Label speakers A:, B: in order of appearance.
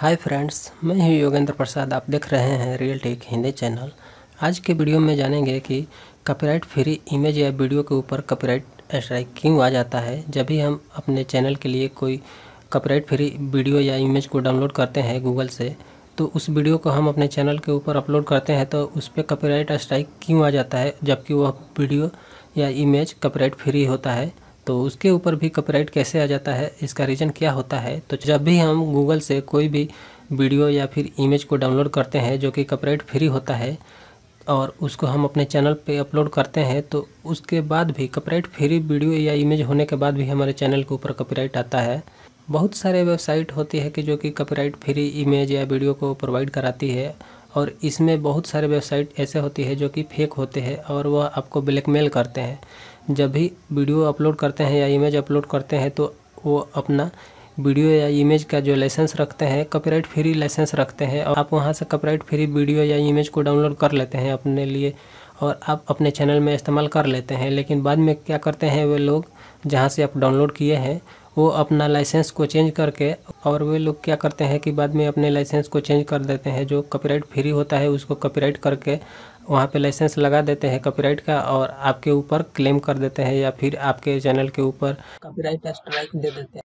A: hi friends मैं हूं योगेंद्र प्रसाद आप देख रहे हैं रियल टेक हिंदी चैनल आज के वीडियो में जानेंगे कि कॉपीराइट फ्री इमेज या वीडियो के ऊपर कॉपीराइट स्ट्राइक क्यों आ जाता है जब भी हम अपने चैनल के लिए कोई कॉपीराइट फ्री वीडियो या इमेज को डाउनलोड करते हैं गूगल से तो उस वीडियो को हम अपने चैनल के ऊपर अपलोड करते हैं तो उस पर कॉपीराइट स्ट्राइक क्यों आ जाता है जबकि वह वीडियो या इमेज कॉपीराइट फ्री होता है तो उसके ऊपर भी कॉपीराइट कैसे आ जाता है इसका रीज़न क्या होता है तो जब भी हम गूगल से कोई भी वीडियो या फिर इमेज को डाउनलोड करते हैं जो कि कॉपीराइट फ्री होता है और उसको हम अपने चैनल पे अपलोड करते हैं तो उसके बाद भी कॉपीराइट फ्री वीडियो या इमेज होने के बाद भी हमारे चैनल के ऊपर कॉपीराइट आता है बहुत सारे वेबसाइट होती है कि जो कि कॉपीराइट फ्री इमेज या वीडियो को प्रोवाइड कराती है और इसमें बहुत सारे वेबसाइट ऐसे होती है जो कि फेक होते हैं और वह आपको ब्लैकमेल करते हैं जब भी वीडियो अपलोड करते हैं या इमेज अपलोड करते हैं तो वो अपना वीडियो या इमेज का जो लाइसेंस रखते हैं कॉपीराइट फ्री लाइसेंस रखते हैं और आप वहाँ से कॉपीराइट फ्री वीडियो या इमेज को डाउनलोड कर लेते हैं अपने लिए और आप अपने चैनल में इस्तेमाल कर लेते हैं लेकिन बाद में क्या करते हैं वे लोग जहाँ से आप डाउनलोड किए हैं वो अपना लाइसेंस को चेंज करके और वे लोग क्या करते हैं कि बाद में अपने लाइसेंस को चेंज कर देते हैं जो कॉपीराइट फ्री होता है उसको कॉपीराइट करके वहाँ पे लाइसेंस लगा देते हैं कॉपीराइट का और आपके ऊपर क्लेम कर देते हैं या फिर आपके चैनल के ऊपर कॉपीराइट स्ट्राइक दे देते हैं